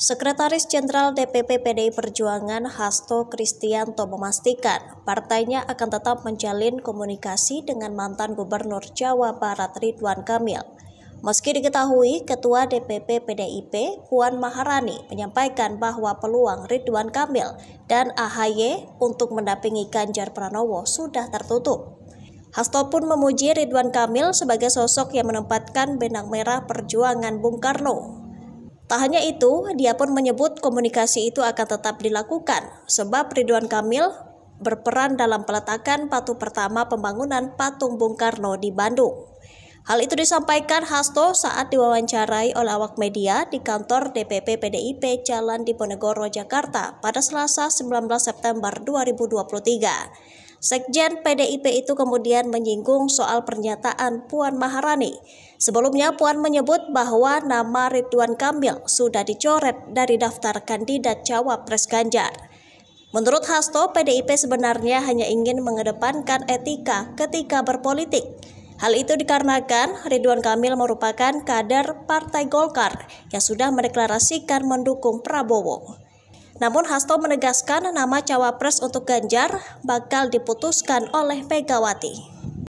Sekretaris Jenderal DPP PDI Perjuangan Hasto Kristianto memastikan partainya akan tetap menjalin komunikasi dengan mantan Gubernur Jawa Barat Ridwan Kamil. Meski diketahui Ketua DPP PDIP Puan Maharani menyampaikan bahwa peluang Ridwan Kamil dan AHY untuk mendampingi Ganjar Pranowo sudah tertutup. Hasto pun memuji Ridwan Kamil sebagai sosok yang menempatkan benang merah perjuangan Bung Karno Tak hanya itu, dia pun menyebut komunikasi itu akan tetap dilakukan sebab Ridwan Kamil berperan dalam peletakan patung pertama pembangunan patung Bung Karno di Bandung. Hal itu disampaikan Hasto saat diwawancarai oleh awak media di kantor DPP PDIP Jalan Diponegoro, Jakarta pada Selasa 19 September 2023. Sekjen PDIP itu kemudian menyinggung soal pernyataan Puan Maharani. Sebelumnya Puan menyebut bahwa nama Ridwan Kamil sudah dicoret dari daftar kandidat cawapres Ganjar. Menurut Hasto, PDIP sebenarnya hanya ingin mengedepankan etika ketika berpolitik. Hal itu dikarenakan Ridwan Kamil merupakan kader Partai Golkar yang sudah mendeklarasikan mendukung Prabowo. Namun Hasto menegaskan nama cawapres untuk Ganjar bakal diputuskan oleh Megawati.